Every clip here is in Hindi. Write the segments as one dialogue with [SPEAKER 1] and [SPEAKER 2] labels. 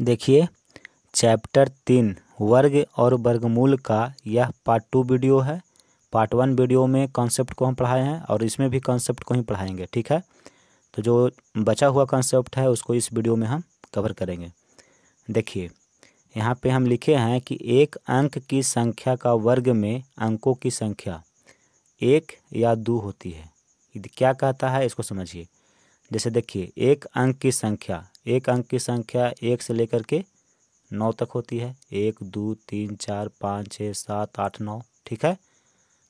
[SPEAKER 1] देखिए चैप्टर तीन वर्ग और वर्गमूल का यह पार्ट टू वीडियो है पार्ट वन वीडियो में कॉन्सेप्ट को हम पढ़ाए हैं और इसमें भी कॉन्सेप्ट को ही पढ़ाएंगे ठीक है तो जो बचा हुआ कॉन्सेप्ट है उसको इस वीडियो में हम कवर करेंगे देखिए यहाँ पे हम लिखे हैं कि एक अंक की संख्या का वर्ग में अंकों की संख्या एक या दो होती है क्या कहता है इसको समझिए जैसे देखिए एक अंक की संख्या एक अंक की संख्या एक से लेकर के नौ तक होती है एक दो तीन चार पाँच छः सात आठ नौ ठीक है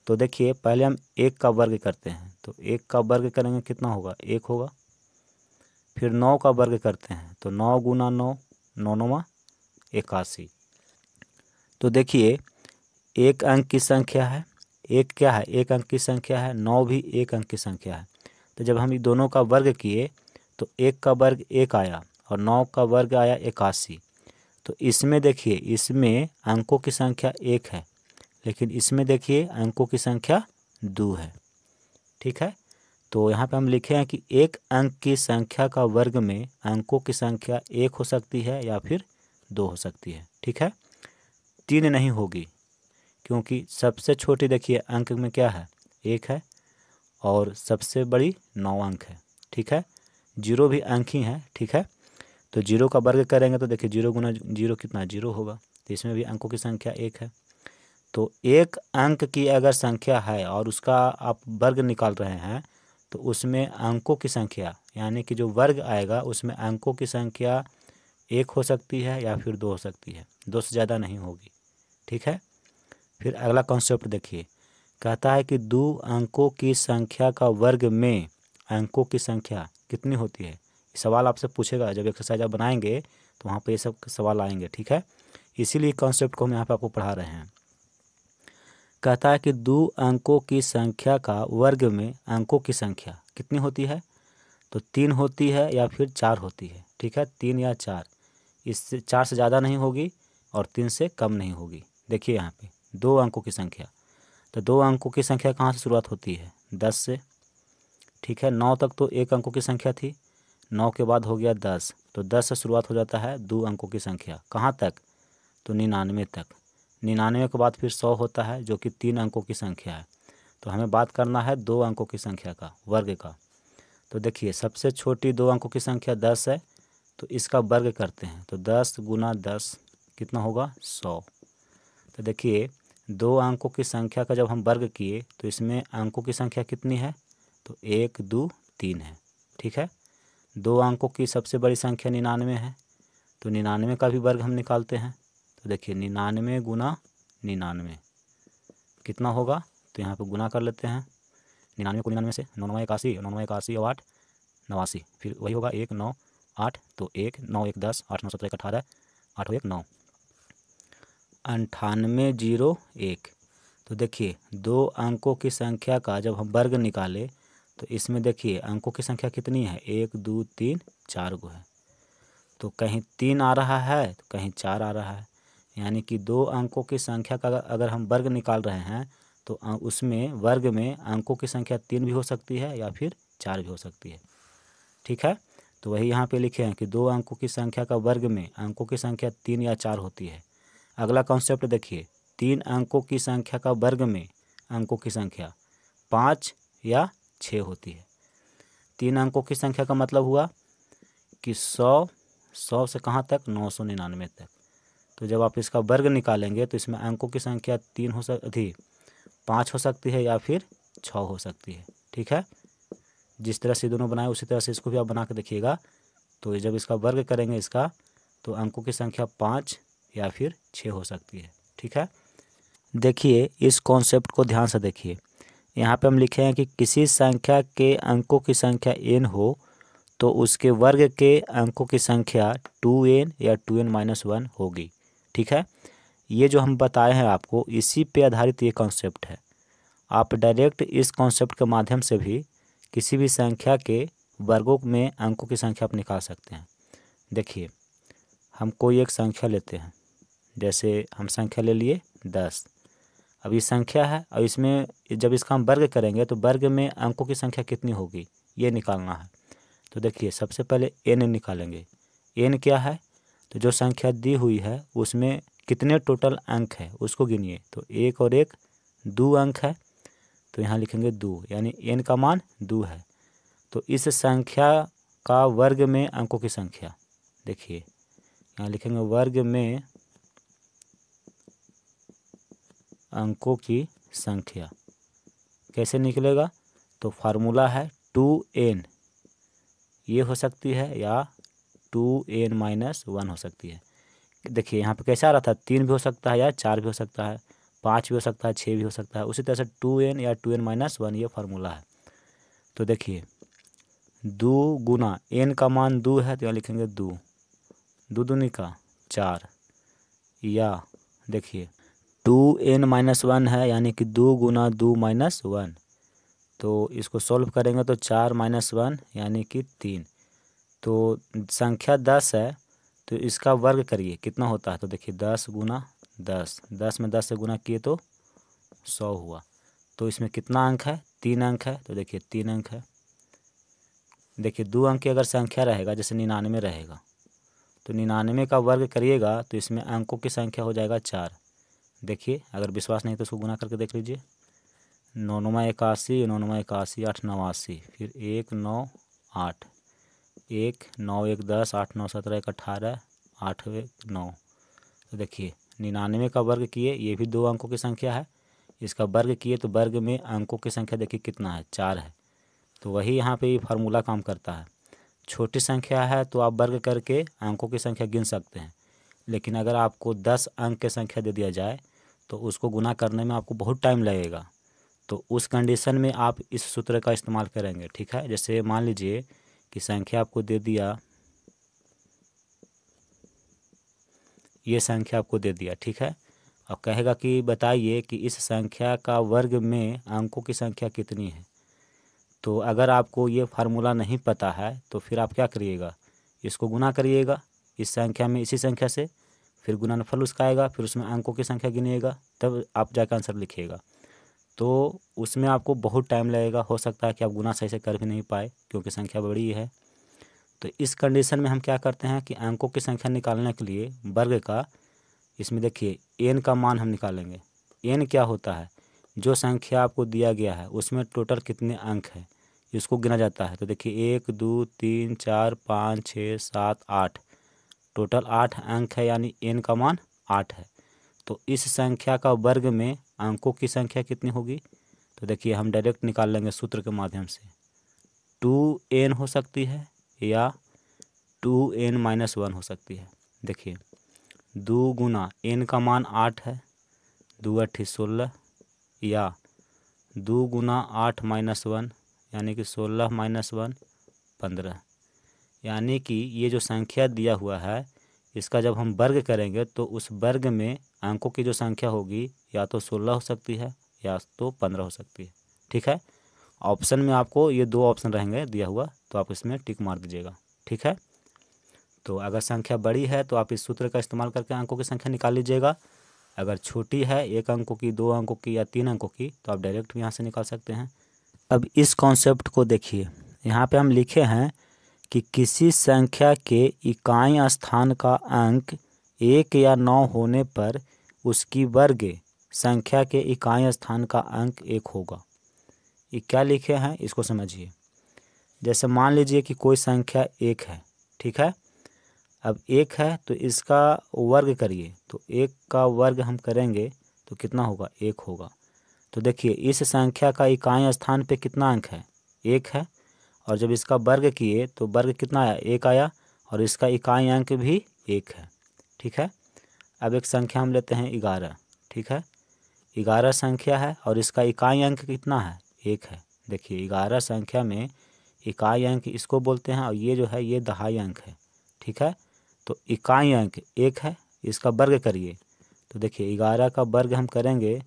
[SPEAKER 1] तो देखिए पहले हम एक का वर्ग करते हैं तो एक का वर्ग करेंगे कितना होगा एक होगा फिर नौ का वर्ग करते हैं तो नौ गुना नौ नौ नौवा इक्यासी तो देखिए एक अंक की संख्या है एक क्या है एक अंक की संख्या है नौ भी एक अंक की संख्या है तो जब हम दोनों का वर्ग किए तो एक का वर्ग एक आया और नौ का वर्ग आया इक्यासी तो इसमें देखिए इसमें अंकों की संख्या एक है लेकिन इसमें देखिए अंकों की संख्या दो है ठीक है तो यहाँ पे हम लिखे हैं कि एक अंक की संख्या का वर्ग में अंकों की संख्या एक हो सकती है या फिर दो हो सकती है ठीक है तीन नहीं होगी क्योंकि सबसे छोटी देखिए अंक में क्या है एक है और सबसे बड़ी नौ अंक है ठीक है जीरो भी अंक ही है ठीक है तो जीरो का वर्ग करेंगे तो देखिए जीरो गुना जीरो कितना जीरो होगा तो इसमें भी अंकों की संख्या एक है तो एक अंक की अगर संख्या है और उसका आप वर्ग निकाल रहे हैं तो उसमें अंकों की संख्या यानी कि जो वर्ग आएगा उसमें अंकों की संख्या एक हो सकती है या फिर दो हो सकती है दो से ज़्यादा नहीं होगी ठीक है फिर अगला कॉन्सेप्ट देखिए कहता है कि दो अंकों की संख्या का वर्ग में अंकों की संख्या कितनी होती है सवाल आपसे पूछेगा जब एक्सरसाइज आप बनाएंगे तो वहाँ पर ये सब सवाल आएंगे ठीक है इसीलिए कॉन्सेप्ट को हम यहाँ पर आपको पढ़ा रहे हैं कहता है कि दो अंकों की संख्या का वर्ग में अंकों की संख्या कितनी होती है तो तीन होती है या फिर चार होती है ठीक है तीन या चार इससे चार से ज़्यादा नहीं होगी और तीन से कम नहीं होगी देखिए यहाँ पे दो अंकों की संख्या तो दो अंकों की संख्या कहाँ से शुरुआत होती है दस से ठीक है नौ तक तो एक अंकों की संख्या थी नौ के बाद हो गया दस तो दस से शुरुआत हो जाता है दो अंकों की संख्या कहाँ तक तो निन्यानवे तक निन्यानवे के बाद फिर सौ होता है जो कि तीन अंकों की संख्या है तो हमें बात करना है दो अंकों की संख्या का वर्ग का तो देखिए सबसे छोटी दो अंकों की संख्या दस है तो इसका वर्ग करते हैं तो दस गुना दस कितना होगा सौ तो देखिए दो अंकों की संख्या का जब हम वर्ग किए तो इसमें अंकों की संख्या कितनी है तो एक दो तीन है ठीक है दो अंकों की सबसे बड़ी संख्या निन्यानवे है तो निन्यानवे का भी वर्ग हम निकालते हैं तो देखिए निन्यानवे गुना निन्यानवे कितना होगा तो यहाँ पर गुना कर लेते हैं निन्यानवे को निन्यानवे से नौ नौ इक्यासी नौ नौ इक्यासी और आठ नवासी फिर वही होगा एक नौ आठ तो एक नौ एक दस आठ नौ सत्रह एक अठारह आठ एक नौ अंठानवे जीरो एक तो देखिए दो अंकों की संख्या का जब हम वर्ग निकाले तो इसमें देखिए अंकों की संख्या कितनी है एक दो तीन चार गो है तो कहीं तीन आ रहा है तो कहीं चार आ रहा है यानी कि दो अंकों की संख्या का अगर हम वर्ग निकाल रहे हैं तो उसमें वर्ग में अंकों की संख्या तीन भी हो सकती है या फिर चार भी हो सकती है ठीक है तो वही यहाँ पे लिखे हैं कि दो अंकों की संख्या का वर्ग में अंकों की संख्या तीन या चार होती है अगला कॉन्सेप्ट देखिए तीन अंकों की संख्या का वर्ग में अंकों की संख्या पाँच या छः होती है तीन अंकों की संख्या का मतलब हुआ कि सौ सौ से कहाँ तक नौ सौ निन्यानवे तक तो जब आप इसका वर्ग निकालेंगे तो इसमें अंकों की संख्या तीन हो सकती पाँच हो सकती है या फिर छः हो सकती है ठीक है जिस तरह से दोनों बनाए उसी तरह से इसको भी आप बना के देखिएगा तो जब इसका वर्ग करेंगे इसका तो अंकों की संख्या पाँच या फिर छः हो सकती है ठीक है देखिए इस कॉन्सेप्ट को ध्यान से देखिए यहाँ पे हम लिखे हैं कि किसी संख्या के अंकों की संख्या एन हो तो उसके वर्ग के अंकों की संख्या टू एन या टू एन माइनस वन होगी ठीक है ये जो हम बताए हैं आपको इसी पे आधारित ये कॉन्सेप्ट है आप डायरेक्ट इस कॉन्सेप्ट के माध्यम से भी किसी भी संख्या के वर्गों में अंकों की संख्या आप निकाल सकते हैं देखिए हम कोई एक संख्या लेते हैं जैसे हम संख्या ले लिए दस अब ये संख्या है और इसमें जब इसका हम वर्ग करेंगे तो वर्ग में अंकों की संख्या कितनी होगी ये निकालना है तो देखिए सबसे पहले एन निकालेंगे एन क्या है तो जो संख्या दी हुई है उसमें कितने टोटल अंक है उसको गिनिए तो एक और एक दो अंक है तो यहाँ लिखेंगे दो यानी एन का मान दो है तो इस संख्या का वर्ग में अंकों की संख्या देखिए यहाँ लिखेंगे वर्ग में अंकों की संख्या कैसे निकलेगा तो फार्मूला है टू एन ये हो सकती है या टू एन माइनस वन हो सकती है देखिए यहाँ पे कैसे आ रहा था तीन भी हो सकता है या चार भी हो सकता है पाँच भी हो सकता है छः भी हो सकता है उसी तरह से टू एन या टू एन माइनस वन ये फार्मूला है तो देखिए दो गुना एन का मान दो है तो यहाँ लिखेंगे दो दो दुनी का चार या देखिए टू एन माइनस वन है यानी कि दो गुना दो माइनस वन तो इसको सॉल्व करेंगे तो चार माइनस वन यानी कि तीन तो संख्या दस है तो इसका वर्ग करिए कितना होता है तो देखिए दस गुना दस दस में दस से गुना किए तो सौ हुआ तो इसमें कितना अंक है तीन अंक है तो देखिए तीन अंक है देखिए दो अंक की अगर संख्या रहेगा जैसे निन्यानवे रहेगा तो निन्यानवे का वर्ग करिएगा तो इसमें अंकों की संख्या हो जाएगा चार देखिए अगर विश्वास नहीं तो उसको गुना करके देख लीजिए नौ नुमा इक्यासी नौ नुमा इक्यासी आठ नवासी फिर एक नौ आठ एक नौ एक दस आठ नौ सत्रह एक अठारह आठ एक नौ तो देखिए निन्यानवे का वर्ग किए ये भी दो अंकों की संख्या है इसका वर्ग किए तो वर्ग में अंकों की संख्या देखिए कितना है चार है तो वही यहाँ पे ये फार्मूला काम करता है छोटी संख्या है तो आप वर्ग करके अंकों की संख्या गिन सकते हैं लेकिन अगर आपको दस अंक की संख्या दे दिया जाए तो उसको गुना करने में आपको बहुत टाइम लगेगा तो उस कंडीशन में आप इस सूत्र का इस्तेमाल करेंगे ठीक है जैसे मान लीजिए कि संख्या आपको दे दिया ये संख्या आपको दे दिया ठीक है अब कहेगा कि बताइए कि इस संख्या का वर्ग में अंकों की संख्या कितनी है तो अगर आपको ये फार्मूला नहीं पता है तो फिर आप क्या करिएगा इसको गुना करिएगा इस संख्या में इसी संख्या से फिर गुणनफल उसका आएगा फिर उसमें अंकों की संख्या गिनेगा तब आप जाकर आंसर लिखिएगा तो उसमें आपको बहुत टाइम लगेगा हो सकता है कि आप गुना सही से कर भी नहीं पाए क्योंकि संख्या बड़ी है तो इस कंडीशन में हम क्या करते हैं कि अंकों की संख्या निकालने के लिए वर्ग का इसमें देखिए एन का मान हम निकालेंगे एन क्या होता है जो संख्या आपको दिया गया है उसमें टोटल कितने अंक हैं इसको गिना जाता है तो देखिए एक दो तीन चार पाँच छः सात आठ टोटल आठ अंक है यानी एन का मान आठ है तो इस संख्या का वर्ग में अंकों की संख्या कितनी होगी तो देखिए हम डायरेक्ट निकाल लेंगे सूत्र के माध्यम से टू एन हो सकती है या टू एन माइनस वन हो सकती है देखिए दो गुना एन का मान आठ है दो अट्ठी सोलह या दो गुना आठ माइनस वन यानी कि सोलह माइनस वन पंद्रह यानी कि ये जो संख्या दिया हुआ है इसका जब हम वर्ग करेंगे तो उस वर्ग में अंकों की जो संख्या होगी या तो सोलह हो सकती है या तो पंद्रह हो सकती है ठीक है ऑप्शन में आपको ये दो ऑप्शन रहेंगे दिया हुआ तो आप इसमें टिक मार दीजिएगा ठीक है तो अगर संख्या बड़ी है तो आप इस सूत्र का इस्तेमाल करके अंकों की संख्या निकाल लीजिएगा अगर छोटी है एक अंकों की दो अंकों की या तीन अंकों की तो आप डायरेक्ट यहाँ से निकाल सकते हैं अब इस कॉन्सेप्ट को देखिए यहाँ पे हम लिखे हैं कि किसी संख्या के इकाई स्थान का अंक एक या नौ होने पर उसकी वर्ग संख्या के इकाई स्थान का अंक एक होगा ये क्या लिखे हैं इसको समझिए जैसे मान लीजिए कि कोई संख्या एक है ठीक है अब एक है तो इसका वर्ग करिए तो एक का वर्ग हम करेंगे तो कितना होगा एक होगा तो देखिए इस संख्या का इकाई स्थान पे कितना अंक है एक है और जब इसका वर्ग किए तो वर्ग कितना आया एक आया और इसका इकाई अंक भी एक है ठीक है अब एक संख्या हम लेते हैं ग्यारह ठीक है ग्यारह संख्या है और इसका इकाई अंक कितना है एक है देखिए ग्यारह संख्या में इकाई अंक इसको बोलते हैं और ये जो है ये दहाई अंक है ठीक है तो इकाई अंक एक है इसका वर्ग करिए तो देखिए ग्यारह का वर्ग हम करेंगे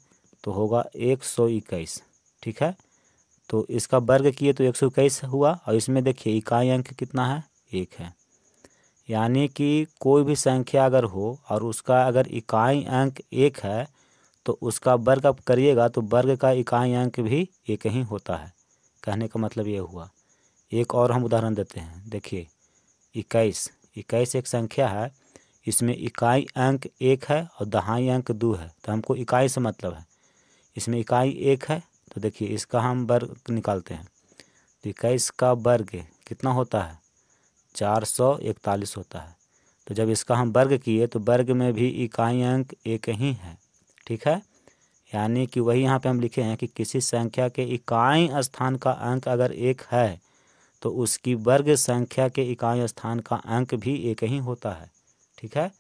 [SPEAKER 1] तो होगा एक सौ इक्कीस ठीक है तो इसका वर्ग किए तो एक सौ इक्कीस हुआ और इसमें देखिए इकाई अंक कितना है एक है यानी कि कोई भी संख्या अगर हो और उसका अगर इकाई अंक एक है तो उसका वर्ग आप करिएगा तो वर्ग का इकाई अंक भी एक ही होता है कहने का मतलब ये हुआ एक और हम उदाहरण देते हैं देखिए इक्कीस इक्कीस एक संख्या है इसमें इकाई अंक एक है और दहाई अंक दो है तो हमको इकाई से मतलब है इसमें इकाई एक है तो देखिए इसका हम वर्ग निकालते हैं तो इक्कीस का वर्ग कितना होता है चार सौ इकतालीस होता है तो जब इसका हम वर्ग किए तो वर्ग में भी इकाई अंक एक ही है ठीक है यानी कि वही यहाँ पे हम लिखे हैं कि किसी संख्या के इकाई स्थान का अंक अगर एक है तो उसकी वर्ग संख्या के इकाई स्थान का अंक भी एक ही होता है ठीक है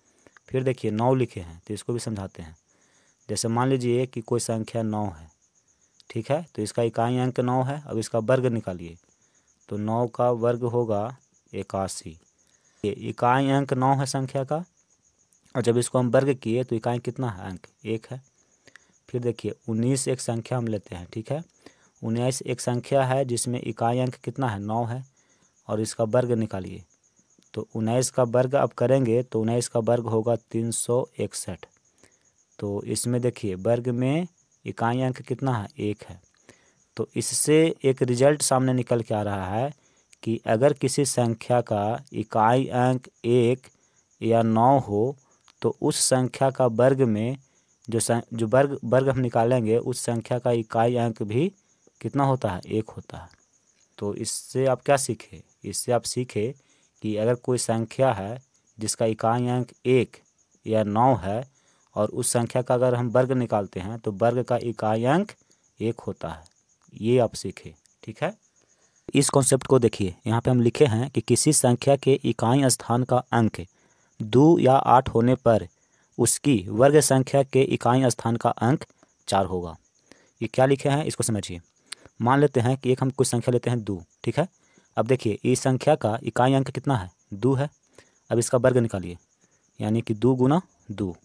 [SPEAKER 1] फिर देखिए नौ लिखे हैं तो इसको भी समझाते हैं जैसे मान लीजिए कि कोई संख्या नौ है ठीक है तो इसका इकाई अंक नौ है अब इसका वर्ग निकालिए तो नौ का वर्ग होगा इक्यासी ये इकाई अंक नौ है संख्या का और जब इसको हम वर्ग किए तो इकाई कितना है अंक एक है फिर देखिए उन्नीस एक संख्या हम लेते हैं ठीक है उन्नीस एक संख्या है जिसमें इकाई अंक कितना है नौ है और इसका वर्ग निकालिए तो उन्नीस का वर्ग अब करेंगे तो उन्नीस का वर्ग होगा तीन सौ इकसठ तो इसमें देखिए वर्ग में इकाई अंक कितना है एक है तो इससे एक रिजल्ट सामने निकल के आ रहा है कि अगर किसी संख्या का इकाई अंक एक या नौ हो तो उस संख्या का वर्ग में जो सं, जो वर्ग वर्ग हम निकालेंगे उस संख्या का इकाई अंक भी कितना होता है एक होता है तो इससे आप क्या सीखे इससे आप सीखे कि अगर कोई संख्या है जिसका इकाई अंक एक या नौ है और उस संख्या का अगर हम वर्ग निकालते हैं तो वर्ग का इकाई अंक एक होता है ये आप सीखें ठीक है इस कॉन्सेप्ट को देखिए यहाँ पे हम लिखे हैं कि किसी संख्या के इकाई स्थान का अंक दो या आठ होने पर उसकी वर्ग संख्या के इकाई स्थान का अंक चार होगा ये क्या लिखे हैं इसको समझिए मान लेते हैं कि एक हम कुछ संख्या लेते हैं दो ठीक है अब देखिए इस संख्या का इकाई अंक कितना है दो है अब इसका वर्ग निकालिए यानी कि दो गुना दो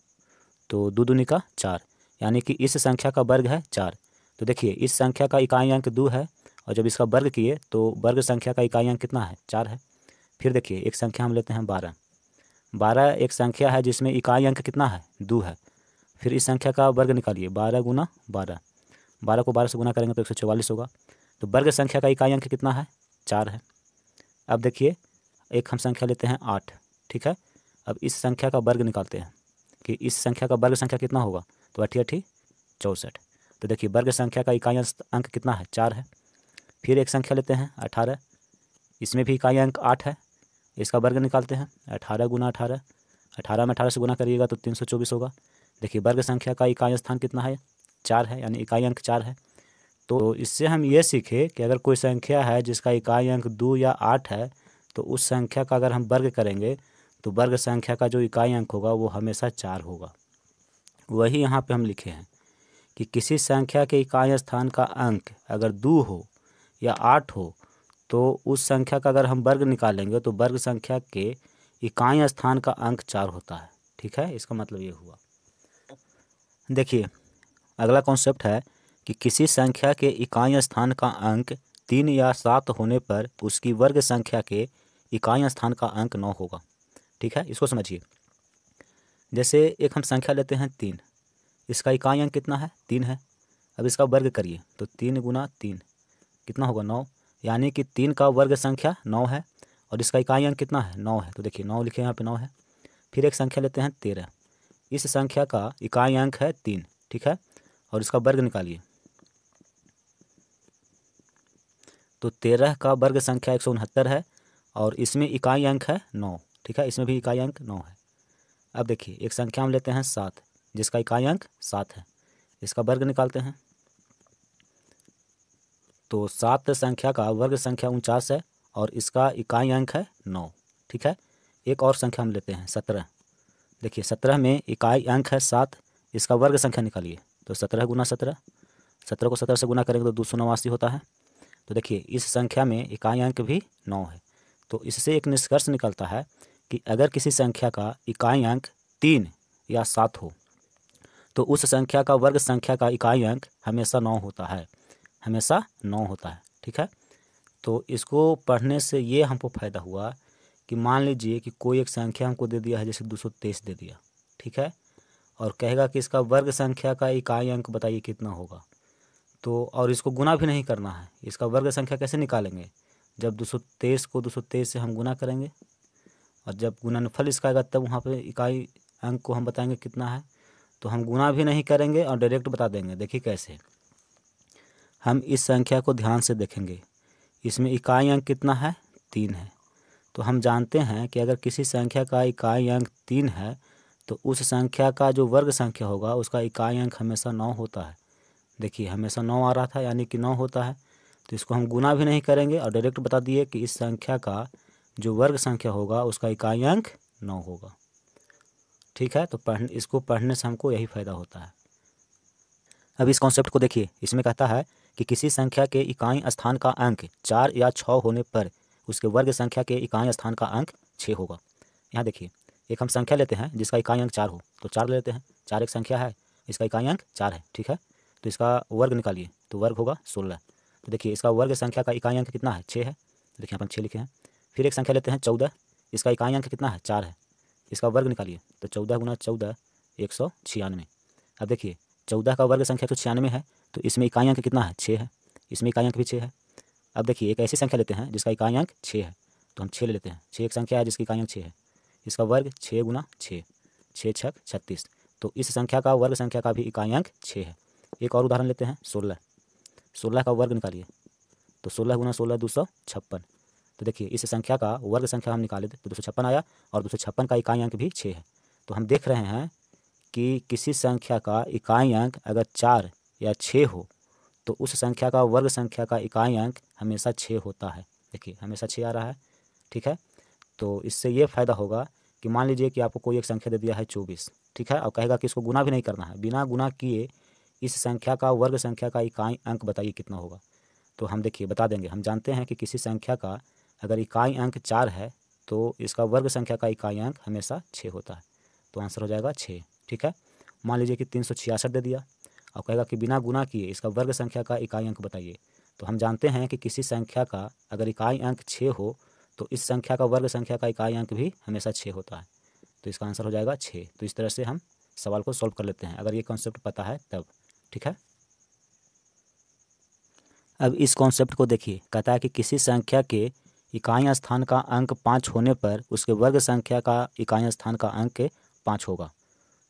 [SPEAKER 1] तो दो दूनी का चार यानी कि इस संख्या का वर्ग है चार तो देखिए इस संख्या का इकाई अंक दो है और जब इसका वर्ग किए तो वर्ग संख्या का इकाई अंक कितना है चार है फिर देखिए एक संख्या हम लेते हैं बारह बारह एक संख्या है जिसमें इकाई अंक कितना है दो है फिर इस संख्या का वर्ग निकालिए बारह गुना बारह बारह को बारह से गुना करेंगे तो एक सौ चौवालीस होगा तो वर्ग संख्या का इकाई अंक कितना है चार है अब देखिए एक हम संख्या लेते हैं आठ ठीक है अब इस संख्या का वर्ग निकालते हैं कि इस संख्या का वर्ग संख्या कितना होगा तो अठी अठी चौंसठ तो देखिए वर्ग संख्या का इकाई अंक कितना है चार है फिर एक संख्या लेते हैं अठारह इसमें भी इकाई अंक आठ है इसका वर्ग निकालते हैं अठारह गुना अठारह अठारह में अठारह से गुना करिएगा तो तीन सौ चौबीस होगा देखिए वर्ग संख्या का इकाई स्थान कितना है चार है यानी इकाई अंक चार है तो इससे हम ये सीखे कि अगर कोई संख्या है जिसका इकाई अंक दो या आठ है तो उस संख्या का अगर हम वर्ग करेंगे तो वर्ग संख्या का जो इकाई अंक होगा वो हमेशा चार होगा वही यहाँ पे हम लिखे हैं कि किसी संख्या के इकाई स्थान का अंक अगर दो हो या आठ हो तो उस संख्या का अगर हम वर्ग निकालेंगे तो वर्ग संख्या के इकाई स्थान का अंक चार होता है ठीक है इसका मतलब ये हुआ देखिए अगला कॉन्सेप्ट है कि किसी संख्या के इकाई स्थान का अंक तीन या सात होने पर उसकी वर्ग संख्या के इकाई स्थान का अंक नौ होगा ठीक है इसको समझिए जैसे एक हम संख्या लेते हैं तीन इसका इकाई अंक कितना है तीन है अब इसका वर्ग करिए तो तीन गुना तीन कितना होगा नौ यानी कि तीन का वर्ग संख्या नौ है और इसका इकाई अंक कितना है नौ है तो देखिए नौ लिखे यहाँ पे नौ है फिर एक संख्या लेते हैं तेरह इस संख्या का इकाई अंक है तीन ठीक है और इसका वर्ग निकालिए तो तेरह का वर्ग संख्या एक सौ उनहत्तर है और इसमें इकाई अंक है नौ ठीक है इसमें भी इकाई अंक नौ है अब देखिए एक संख्या हम लेते हैं सात जिसका इकाई अंक सात है इसका वर्ग निकालते हैं तो सात संख्या का वर्ग संख्या उनचास है और इसका इकाई अंक है नौ ठीक है एक और संख्या हम लेते हैं सत्रह देखिए सत्रह में इकाई अंक है सात इसका वर्ग संख्या निकालिए तो सत्रह गुना सत्रह सत्रह को सत्रह से गुना करेंगे तो दो सौ नवासी होता है तो देखिए इस संख्या में इकाई अंक भी नौ है तो इससे एक निष्कर्ष निकलता है कि अगर किसी संख्या का इकाई अंक तीन या सात हो तो उस संख्या का वर्ग संख्या का इकाई अंक हमेशा नौ होता है हमेशा नौ होता है ठीक है तो इसको पढ़ने से ये हमको फ़ायदा हुआ कि मान लीजिए कि कोई एक संख्या हमको दे दिया है जैसे दो सौ तेईस दे दिया ठीक है और कहेगा कि इसका वर्ग संख्या का इकाई अंक बताइए कितना होगा तो और इसको गुना भी नहीं करना है इसका वर्ग संख्या कैसे निकालेंगे जब दो सौ तेईस को दो सौ तेईस से हम गुना करेंगे और जब फल इसका आएगा तब वहाँ पर इकाई अंक को हम बताएंगे कितना है तो हम गुना भी नहीं करेंगे और डायरेक्ट बता देंगे देखिए कैसे हम इस संख्या को ध्यान से देखेंगे इसमें इकाई अंक कितना है तीन है तो हम जानते हैं कि अगर किसी संख्या का इकाई अंक तीन है तो उस संख्या का जो वर्ग संख्या होगा उसका इकाई अंक हमेशा नौ होता है देखिए हमेशा नौ आ रहा था यानी कि नौ होता है तो इसको हम गुना भी नहीं करेंगे और डायरेक्ट बता दिए कि इस संख्या का जो वर्ग संख्या होगा उसका इकाई अंक नौ होगा ठीक है तो पढ़ इसको पढ़ने से हमको यही फ़ायदा होता है अब इस कॉन्सेप्ट को देखिए इसमें कहता है कि किसी संख्या के इकाई स्थान का अंक चार या छः होने पर उसके वर्ग संख्या के इकाई स्थान का अंक छः होगा यहाँ देखिए एक हम संख्या लेते हैं जिसका इकाई अंक चार हो तो चार ले लेते हैं चार एक संख्या है इसका इकाई अंक चार है ठीक है तो इसका वर्ग निकालिए तो वर्ग होगा सोलह तो देखिए इसका वर्ग संख्या का इकाई अंक कितना है छः है तो देखिए अपन छः लिखे हैं फिर एक संख्या लेते हैं चौदह इसका इकाई अंक कितना है चार है इसका वर्ग निकालिए तो चौदह गुना चौदह एक सौ छियानवे अब देखिए चौदह का वर्ग संख्या तो छियानवे है तो इसमें इकाई अंक कितना है छः है इसमें इकाई अंक भी छः है अब देखिए एक ऐसी संख्या लेते हैं जिसका इकाई अंक छः है तो हम छः ले लेते हैं छः एक संख्या है जिसकी इकाई अंक छः है इसका वर्ग छः गुना छः छः छः छत्तीस तो इस संख्या का वर्ग संख्या का भी इकाई अंक छः है एक और उदाहरण लेते हैं सोलह सोलह का वर्ग निकालिए तो सोलह गुना सोलह दो सौ छप्पन तो देखिए इस संख्या का वर्ग संख्या हम निकाले तो दो सौ छप्पन आया और दो सौ छप्पन का इकाई अंक भी छः है तो हम देख रहे हैं कि किसी संख्या का इकाई अंक अगर चार या छः हो तो उस संख्या का वर्ग संख्या का इकाई अंक हमेशा छः होता है देखिए हमेशा छः आ रहा है ठीक है तो इससे ये फ़ायदा होगा कि मान लीजिए कि आपको कोई एक संख्या दे दिया है चौबीस ठीक है और कहेगा कि इसको गुना भी नहीं करना है बिना गुना किए इस संख्या का वर्ग संख्या का इकाई अंक बताइए कितना होगा तो हम देखिए बता देंगे हम जानते हैं कि किसी संख्या का अगर इकाई अंक चार है तो इसका वर्ग संख्या का इकाई अंक हमेशा छः होता है तो आंसर हो जाएगा छः ठीक है मान लीजिए कि तीन दे दिया और कहेगा कि बिना गुना किए इसका वर्ग संख्या का इकाई अंक बताइए तो हम जानते हैं कि किसी संख्या का अगर इकाई अंक छः हो तो इस संख्या का वर्ग संख्या का इकाई अंक भी हमेशा छः होता है तो इसका आंसर हो जाएगा छः तो इस तरह से हम सवाल को सॉल्व कर लेते हैं अगर ये कॉन्सेप्ट पता है तब ठीक है अब इस कॉन्सेप्ट को देखिए कहता है कि किसी संख्या के इकाई स्थान का अंक पाँच होने पर उसके वर्ग संख्या का इकाई स्थान का अंक पाँच होगा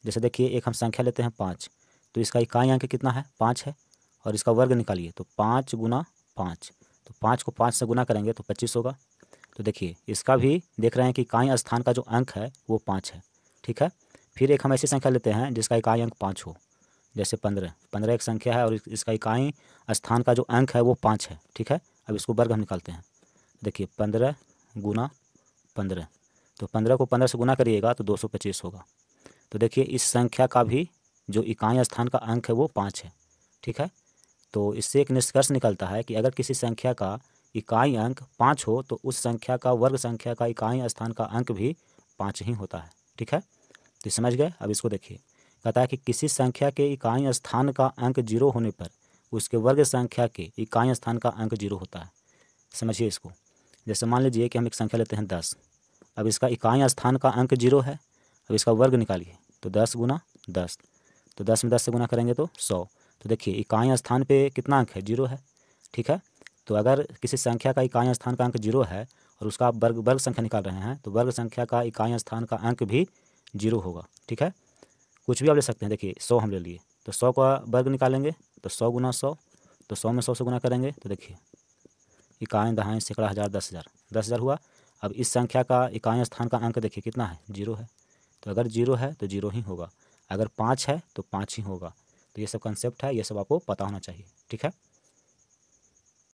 [SPEAKER 1] जैसे देखिए एक हम संख्या लेते हैं पाँच तो इसका इकाई अंक कितना है पाँच है और इसका वर्ग निकालिए तो पाँच गुना पाँच तो पाँच को पाँच से गुना करेंगे तो पच्चीस होगा तो देखिए इसका भी देख रहे हैं कि इकाई स्थान का जो अंक है वो पाँच है ठीक है फिर एक हम ऐसी संख्या लेते हैं जिसका इकाई अंक पाँच हो जैसे पंद्रह पंद्रह एक संख्या है और इसका इकाई स्थान का जो अंक है वो पाँच है ठीक है अब इसको वर्ग हम निकालते हैं देखिए पंद्रह गुना पंद्रह तो पंद्रह को पंद्रह से गुना करिएगा तो दो सौ पच्चीस होगा तो देखिए इस संख्या का भी जो इकाई स्थान का अंक है वो पाँच है ठीक है तो इससे एक निष्कर्ष निकलता है कि अगर किसी संख्या का इकाई अंक पाँच हो तो उस संख्या का वर्ग संख्या का इकाई स्थान का अंक भी पाँच ही होता है ठीक है तो समझ गए अब इसको देखिए कहता है कि किसी संख्या के इकाई स्थान का अंक जीरो होने पर उसके वर्ग संख्या के इकाई स्थान का अंक जीरो होता है समझिए इसको जैसे मान लीजिए कि हम एक संख्या लेते हैं दस अब इसका इकाई स्थान का अंक जीरो है अब इसका वर्ग निकालिए तो दस गुना दस तो दस में दस से गुना करेंगे तो सौ तो देखिए इकाई स्थान पे कितना अंक है जीरो है ठीक है तो अगर किसी संख्या का इकाई स्थान का अंक जीरो है और उसका आप वर्ग वर्ग संख्या निकाल रहे हैं तो वर्ग संख्या का इकाई स्थान का अंक भी जीरो होगा ठीक है कुछ भी आप ले सकते हैं देखिए सौ हम ले लिए तो सौ का वर्ग निकालेंगे तो सौ गुना सौ तो सौ में सौ से गुना करेंगे तो देखिए इकाएँ दहाएँ सैकड़ा हज़ार दस हज़ार दस हज़ार हुआ अब इस संख्या का इकाई स्थान का अंक देखिए कितना है जीरो है तो अगर जीरो है तो जीरो ही होगा अगर पाँच है तो पाँच ही होगा तो ये सब कंसेप्ट है ये सब आपको पता होना चाहिए ठीक है